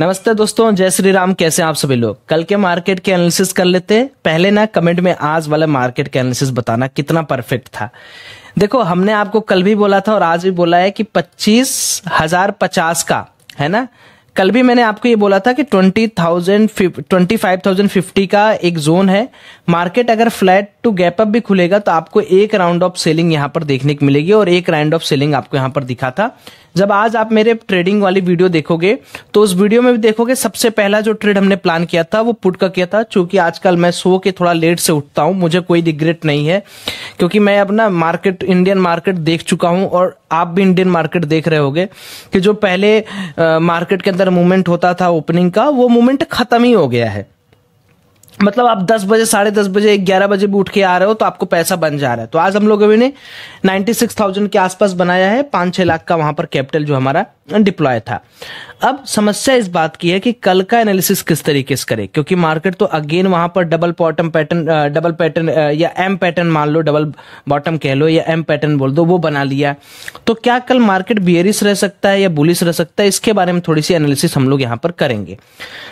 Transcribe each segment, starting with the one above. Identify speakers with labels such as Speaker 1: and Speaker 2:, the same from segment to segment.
Speaker 1: नमस्ते दोस्तों जय श्री राम कैसे आप सभी लोग कल के मार्केट के एनालिसिस कर लेते हैं पहले ना कमेंट में आज वाला मार्केट के एनालिसिस बताना कितना परफेक्ट था देखो हमने आपको कल भी बोला था और आज भी बोला है कि पच्चीस हजार पचास का है ना कल भी मैंने आपको ये बोला था कि twenty thousand twenty five thousand fifty का एक जोन है मार्केट अगर फ्लैट टू गैप अप भी खुलेगा तो आपको एक राउंड ऑफ सेलिंग यहाँ पर देखने को मिलेगी और एक राउंड ऑफ सेलिंग आपको यहाँ पर दिखा था जब आज आप मेरे ट्रेडिंग वाली वीडियो देखोगे तो उस वीडियो में भी देखोगे सबसे पहला जो ट्रेड हमने प्लान किया था वो पुट का किया था चूंकि आजकल मैं सो के थोड़ा लेट से उठता हूं मुझे कोई रिग्रेट नहीं है क्योंकि मैं अपना मार्केट इंडियन मार्केट देख चुका हूं और आप भी इंडियन मार्केट देख रहे होगे कि जो पहले मार्केट के अंदर मूवमेंट होता था ओपनिंग का वो मूवमेंट खत्म ही हो गया है मतलब आप 10 बजे साढ़े दस बजे ग्यारह बजे भी उठ के आ रहे हो तो आपको पैसा बन जा रहा है तो आज हम लोगों ने 96,000 के आसपास बनाया है पांच छह लाख का वहां पर कैपिटल जो हमारा डिप्लॉय था अब समस्या इस बात की है कि कल का एनालिसिस किस तरीके से करें क्योंकि मार्केट तो अगेन वहां पर double bottom pattern double pattern या एम पैटर्न मान लो डबल बॉटम कह लो या एम पैटर्न बोल दो वो बना लिया तो क्या कल मार्केट बियरिस रह सकता है या बुलिस रह सकता है इसके बारे में थोड़ी सी एनालिसिस हम लोग यहाँ पर करेंगे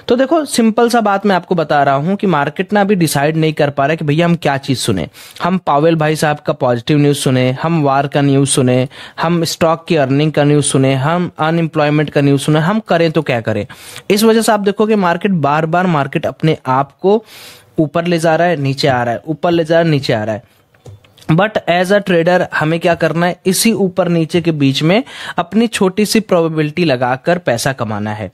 Speaker 1: तो देखो सिंपल सा बात मैं आपको बता रहा हूँ कि मार्केट ना अभी डिसाइड नहीं कर पा रहा कि भैया हम क्या चीज सुने हम पावेल भाई साहब का पॉजिटिव न्यूज सुने हम वार का न्यूज सुने हम स्टॉक की अर्निंग का न्यूज सुने हम अनएम्प्लॉयमेंट का न्यूज सुना हम करें तो क्या करें इस वजह से आप देखोगे मार्केट बार बार मार्केट अपने आप को ऊपर ले जा रहा है नीचे आ रहा है ऊपर ले जा रहा है नीचे आ रहा है बट एज अ ट्रेडर हमें क्या करना है इसी ऊपर नीचे के बीच में अपनी छोटी सी प्रोबेबिलिटी लगाकर पैसा कमाना है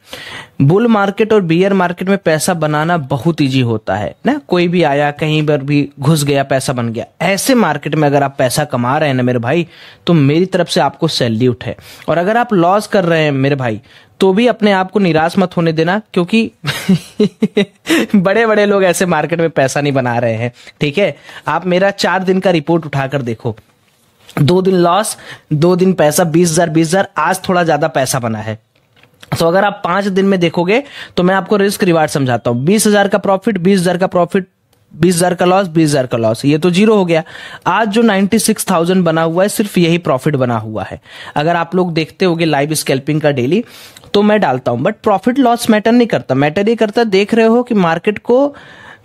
Speaker 1: बुल मार्केट और बियर मार्केट में पैसा बनाना बहुत ईजी होता है ना कोई भी आया कहीं पर भी घुस गया पैसा बन गया ऐसे मार्केट में अगर आप पैसा कमा रहे हैं ना मेरे भाई तो मेरी तरफ से आपको सैल्यूट है और अगर आप लॉस कर रहे हैं मेरे भाई तो भी अपने आप को निराश मत होने देना क्योंकि बड़े बड़े लोग ऐसे मार्केट में पैसा नहीं बना रहे हैं ठीक है आप मेरा चार दिन का रिपोर्ट उठाकर देखो दो दिन लॉस दो दिन पैसा बीस हजार बीस हजार आज थोड़ा ज्यादा पैसा बना है तो अगर आप पांच दिन में देखोगे तो मैं आपको रिस्क रिवार्ड समझाता हूं बीस हजार का प्रॉफिट बीस हजार का प्रॉफिट बीस हजार का लॉस बीस हजार का लॉस ये तो जीरो हो गया आज जो नाइन्टी सिक्स थाउजेंड बना हुआ है सिर्फ यही प्रॉफिट बना हुआ है अगर आप लोग देखते होगे लाइव स्कैल्पिंग का डेली तो मैं डालता हूं बट प्रॉफिट लॉस मैटर नहीं करता मैटर ये करता देख रहे हो कि मार्केट को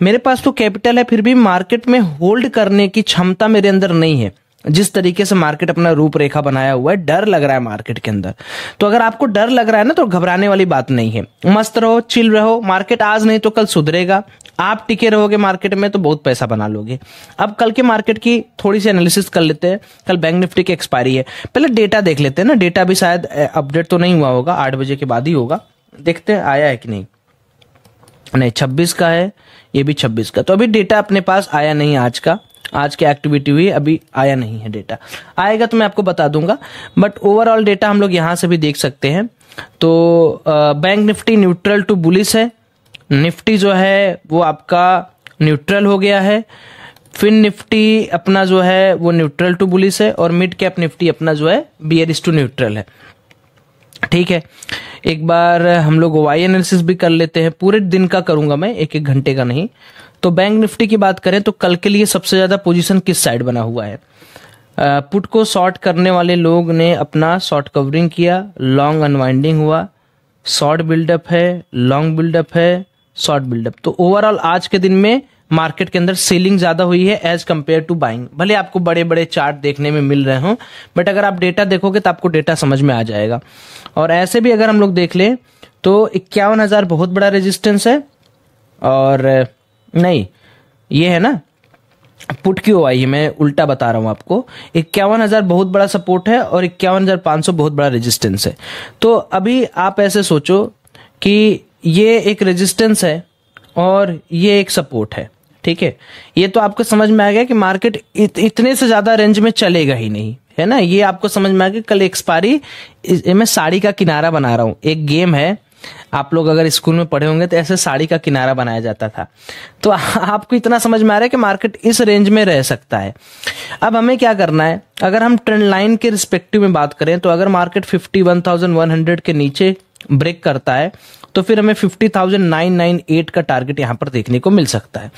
Speaker 1: मेरे पास तो कैपिटल है फिर भी मार्केट में होल्ड करने की क्षमता मेरे अंदर नहीं है जिस तरीके से मार्केट अपना रूपरेखा बनाया हुआ है डर लग रहा है मार्केट के अंदर तो अगर आपको डर लग रहा है ना तो घबराने वाली बात नहीं है मस्त रहो चिल रहो मार्केट आज नहीं तो कल सुधरेगा आप टिके रहोगे मार्केट में तो बहुत पैसा बना लोगे अब कल के मार्केट की थोड़ी सी एनालिसिस कर लेते हैं कल बैंक निफ्टी की एक्सपायरी है पहले डेटा देख लेते हैं ना डेटा भी शायद अपडेट तो नहीं हुआ होगा आठ बजे के बाद ही होगा देखते हैं आया है कि नहीं नहीं छब्बीस का है ये भी छब्बीस का तो अभी डेटा अपने पास आया नहीं आज का आज की एक्टिविटी हुई अभी आया नहीं है डेटा आएगा तो मैं आपको बता दूंगा बट ओवरऑल डेटा हम लोग यहां से भी देख सकते हैं तो Bank Nifty neutral to bullish है निफ्टी जो है वो आपका न्यूट्रल हो गया है फिन निफ्टी अपना जो है वो न्यूट्रल टू बुलिस है और मिड कैप निफ्टी अपना जो है बियर टू न्यूट्रल है ठीक है एक बार हम लोग वाई एनालिसिस भी कर लेते हैं पूरे दिन का करूंगा मैं एक एक घंटे का नहीं तो बैंक निफ्टी की बात करें तो कल के लिए सबसे ज्यादा पोजीशन किस साइड बना हुआ है पुट को शॉर्ट करने वाले लोग ने अपना शॉर्ट कवरिंग किया लॉन्ग अनवाइंडिंग हुआ शॉर्ट बिल्डअप है लॉन्ग बिल्डअप है शॉर्ट बिल्डअप तो ओवरऑल आज के दिन में मार्केट के अंदर सेलिंग ज्यादा हुई है एज कंपेयर टू बाइंग भले आपको बड़े बड़े चार्ट देखने में मिल रहे हों बट अगर आप डेटा देखोगे तो आपको डेटा समझ में आ जाएगा और ऐसे भी अगर हम लोग देख लें तो इक्यावन हज़ार बहुत बड़ा रेजिस्टेंस है और नहीं ये है ना पुट क्यों आई है मैं उल्टा बता रहा हूं आपको इक्यावन हज़ार बहुत बड़ा सपोर्ट है और इक्यावन हज़ार पांच सौ बहुत बड़ा रेजिस्टेंस है तो अभी आप ऐसे सोचो कि ये एक रेजिस्टेंस है और ये एक सपोर्ट है ठीक है ये तो आपको समझ में आ गया कि मार्केट इत, इतने से ज़्यादा रेंज में चलेगा ही नहीं है ना ये आपको समझ में आ गया कल एक्सपायरी मैं साड़ी का किनारा बना रहा हूँ एक गेम है आप लोग अगर स्कूल में पढ़े होंगे तो ऐसे साड़ी का किनारा बनाया जाता था तो आपको इतना समझ में आ रहा है कि मार्केट इस रेंज में रह सकता है अब हमें क्या करना है अगर हम ट्रेंड लाइन के रिस्पेक्टिव में बात करें तो अगर market fifty one thousand one hundred के नीचे ब्रेक करता है तो फिर हमें fifty thousand nine nine eight का टारगेट यहां पर देखने को मिल सकता है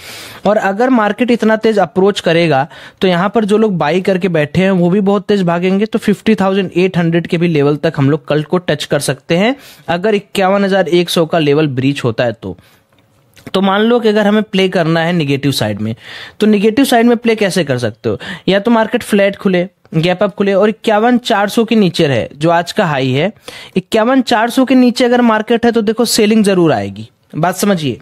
Speaker 1: और अगर मार्केट इतना तेज अप्रोच करेगा तो यहां पर जो लोग बाई करके बैठे हैं वो भी बहुत तेज भागेंगे तो फिफ्टी थाउजेंड एट हंड्रेड के भी लेवल तक हम लोग कल को टच कर सकते हैं अगर इक्यावन हजार एक सौ का लेवल ब्रीच होता है तो तो मान लो कि अगर हमें प्ले करना है निगेटिव साइड में तो निगेटिव साइड में प्ले कैसे कर सकते हो या तो मार्केट फ्लैट खुले गैप अप खुले और इक्यावन चार सौ के नीचे रहे जो आज का हाई है इक्यावन चार सौ के नीचे अगर मार्केट है तो देखो सेलिंग जरूर आएगी बात समझिए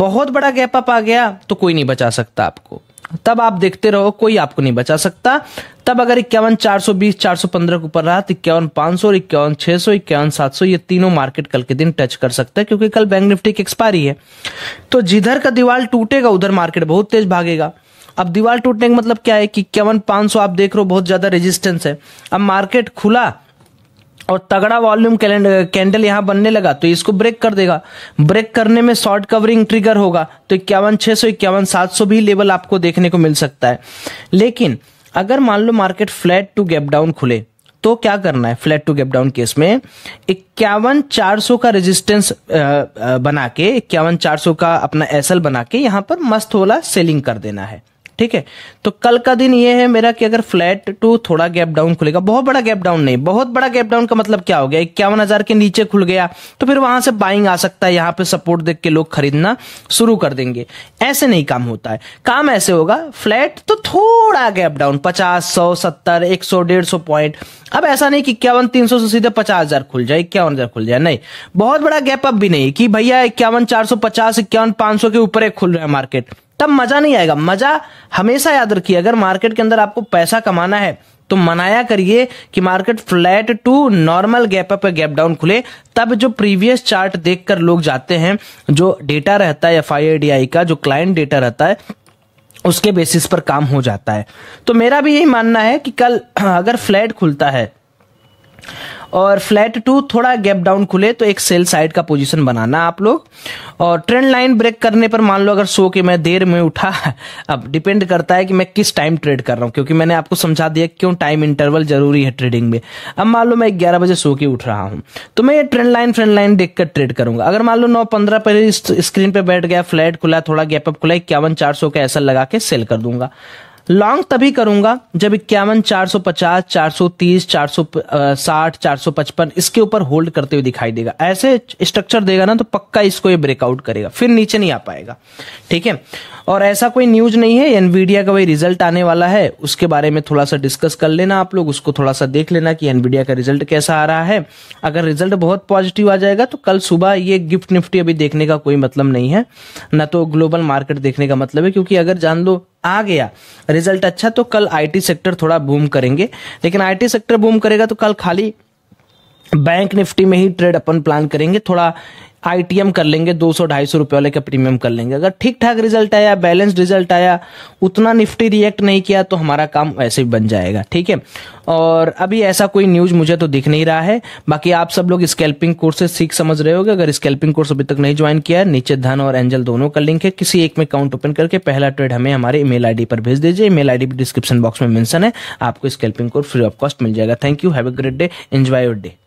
Speaker 1: बहुत बड़ा गैप अप आ गया तो कोई नहीं बचा सकता आपको तब आप देखते रहो कोई आपको नहीं बचा सकता तब अगर इक्यावन चार सौ बीस चार सौ पंद्रह के ऊपर रहा तो इक्यावन पांच सौ इक्यावन छह सौ इक्यावन सात सौ ये तीनों मार्केट कल के दिन टच कर सकता है क्योंकि कल बैंक निफ्टी की एक्सपायरी है तो जिधर का दीवार टूटेगा उधर मार्केट बहुत तेज भागेगा अब दीवार टूटने का मतलब क्या है कि इक्यावन पांच सौ आप देख रहे हो बहुत ज़्यादा रेजिस्टेंस है अब मार्केट खुला और तगड़ा वॉल्यूम कैंडल यहां बनने लगा तो इसको ब्रेक कर देगा ब्रेक करने में शॉर्ट कवरिंग ट्रिगर होगा तो इक्यावन छह सौ इक्यावन सात सौ भी लेवल आपको देखने को मिल सकता है लेकिन अगर मान लो market flat to gap down खुले तो क्या करना है flat to gap down case में इक्यावन चार सौ का रेजिस्टेंस बना के इक्यावन चार सौ का अपना एसएल बना के यहाँ पर मस्त होला सेलिंग कर देना है ठीक है तो कल का दिन ये है मेरा कि अगर फ्लैट टू थोड़ा गैप डाउन खुलेगा बहुत बड़ा गैप डाउन नहीं बहुत बड़ा गैप डाउन का मतलब क्या हो गया इक्यावन हजार के नीचे खुल गया तो फिर वहां से बाइंग आ सकता है यहां पे सपोर्ट देख के लोग खरीदना शुरू कर देंगे ऐसे नहीं काम होता है काम ऐसे होगा फ्लैट तो थोड़ा गैप डाउन पचास सौ सत्तर एक सौ डेढ़ सौ पॉइंट अब ऐसा नहीं कि इक्यावन तीन सौ से सीधे पचास हजार खुल जाए इक्यावन हजार खुल जाए नहीं बहुत बड़ा गैप अप भी नहीं कि भैया इक्यावन चार सौ पचास इक्यावन पांच सौ के ऊपर खुल रहा है मार्केट तब मजा नहीं आएगा मजा हमेशा याद रखिए अगर मार्केट के अंदर आपको पैसा कमाना है तो मनाया करिए कि market flat to normal gap up gap down खुले तब जो प्रीवियस चार्ट देखकर लोग जाते हैं जो डेटा रहता है एफ आई का जो क्लाइंट डेटा रहता है उसके बेसिस पर काम हो जाता है तो मेरा भी यही मानना है कि कल अगर फ्लैट खुलता है और फ्लैट टू थोड़ा गैप डाउन खुले तो एक सेल साइड का पोजीशन बनाना आप लोग और ट्रेंड लाइन ब्रेक करने पर मान लो अगर सो के मैं देर में उठा अब डिपेंड करता है कि मैं किस टाइम ट्रेड कर रहा हूँ क्योंकि मैंने आपको समझा दिया क्यों टाइम इंटरवल जरूरी है ट्रेडिंग में अब मान लो मैं ग्यारह बजे सो के उठ रहा हूँ तो मैं ये ट्रेंड लाइन फ्रेंड लाइन देख कर ट्रेड करूंगा अगर मान लो नौ पंद्रह पहले स्क्रीन पर बैठ गया फ्लैट खुला थोड़ा गैपअप खुला इक्यावन चार सौ का ऐसा लगा के सेल कर दूंगा लॉन्ग तभी करूंगा जब इक्यावन 450, 430, 460, 455 इसके ऊपर होल्ड करते हुए दिखाई देगा ऐसे स्ट्रक्चर देगा ना तो पक्का इसको ये ब्रेकआउट करेगा फिर नीचे नहीं आ पाएगा ठीक है और ऐसा कोई न्यूज नहीं है एनवीडिया का वही रिजल्ट आने वाला है उसके बारे में थोड़ा सा डिस्कस कर लेना आप लोग उसको थोड़ा सा देख लेना कि एनवीडिया का रिजल्ट कैसा आ रहा है अगर रिजल्ट बहुत पॉजिटिव आ जाएगा तो कल सुबह ये गिफ्ट निफ्टी अभी देखने का कोई मतलब नहीं है ना तो ग्लोबल मार्केट देखने का मतलब है क्योंकि अगर जान लो आ गया रिजल्ट अच्छा तो कल आईटी सेक्टर थोड़ा बूम करेंगे लेकिन आईटी सेक्टर बूम करेगा तो कल खाली बैंक निफ्टी में ही ट्रेड अपन प्लान करेंगे थोड़ा आईटीएम कर लेंगे दो सौ ढाई सौ रुपये वाले का प्रीमियम कर लेंगे अगर ठीक ठाक रिजल्ट आया बैलेंस रिजल्ट आया उतना निफ्टी रिएक्ट नहीं किया तो हमारा काम ऐसे ही बन जाएगा ठीक है और अभी ऐसा कोई न्यूज मुझे तो दिख नहीं रहा है बाकी आप सब लोग स्केल्पिंग कोर्स से सीख समझ रहे होगे अगर स्केल्पिंग कोर्स अभी तक नहीं ज्वाइन किया नीचे धन और एंजल दोनों का लिंक है किसी एक में अकाउंट ओपन करके पहला ट्रेड हमें हमारे ईमेल आईडी पर भेज दीजिए ईमेल आईडी डिस्क्रिप्शन बॉक्स में मेंशन है आपको scalping course free of cost मिल जाएगा thank you have a great day enjoy your day